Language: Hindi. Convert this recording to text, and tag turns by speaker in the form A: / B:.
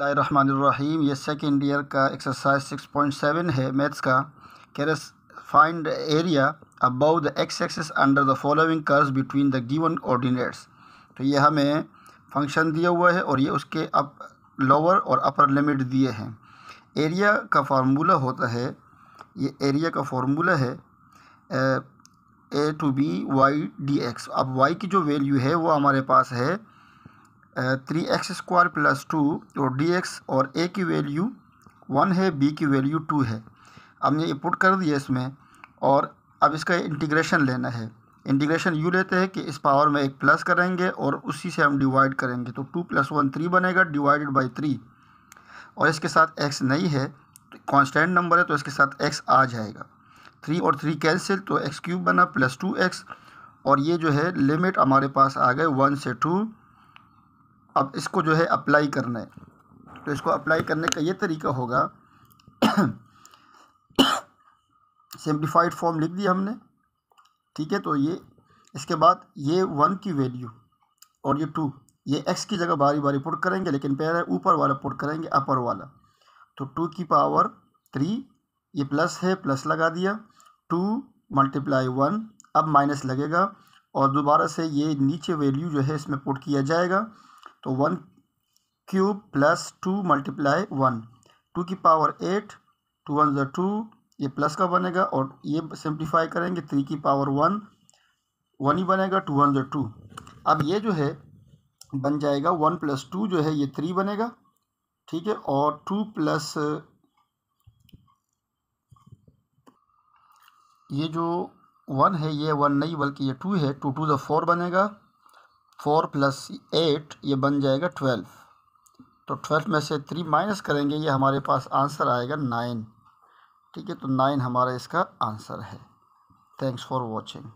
A: रहीम ये सेकेंड ईयर का एक्सरसाइज सिक्स पॉइंट सेवन है मैथ्स का कैर find area above the x axis under the following curve between the given coordinates तो ये हमें फंक्शन दिया हुआ है और ये उसके अप लोअर और अपर लिमिट दिए हैं एरिया का फार्मूला होता है ये एरिया का फार्मूला है a to b y d x अब वाई की जो वैल्यू है वो हमारे पास है three x square plus two और डी एक्स और ए की वैल्यू वन है बी की वैल्यू टू है हमने ये पुट कर दिया इसमें और अब इसका इंटीग्रेशन लेना है इंटीग्रेशन यू लेते हैं कि इस पावर में एक प्लस करेंगे और उसी से हम डिवाइड करेंगे तो टू प्लस वन थ्री बनेगा डिवाइडेड बाई थ्री और इसके साथ एक्स नहीं है कॉन्स्टेंट नंबर है तो इसके साथ एक्स आ जाएगा थ्री और थ्री कैंसिल तो एक्स क्यूब बना प्लस टू एक्स और ये जो है लिमिट हमारे पास आ गए वन से टू अब इसको जो है अप्लाई करना है तो इसको अप्लाई करने का ये तरीका होगा सिंप्लीफाइड फॉर्म लिख दिया हमने ठीक है तो ये इसके बाद ये वन की वैल्यू और ये टू ये एक्स की जगह बारी बारी पुट करेंगे लेकिन पहले ऊपर वाला पुट करेंगे अपर वाला तो टू की पावर थ्री ये प्लस है प्लस लगा दिया टू मल्टीप्लाई वन अब माइनस लगेगा और दोबारा से ये नीचे वैल्यू जो है इसमें पुट किया जाएगा तो one cube plus two multiply one two की पावर एट टू वन ज़ा टू ये प्लस का बनेगा और ये सिंप्लीफाई करेंगे थ्री की पावर वन वन ही बनेगा टू वन ज़ा टू अब ये जो है बन जाएगा वन प्लस टू जो है ये थ्री बनेगा ठीक है और टू प्लस ये जो वन है ये वन नहीं बल्कि ये टू है टू टू ज़ा फोर बनेगा फोर प्लस एट ये बन जाएगा ट्वेल्व तो ट्वेल्व में से थ्री माइनस करेंगे ये हमारे पास आंसर आएगा नाइन ठीक है तो नाइन हमारा इसका आंसर है थैंक्स फॉर वॉचिंग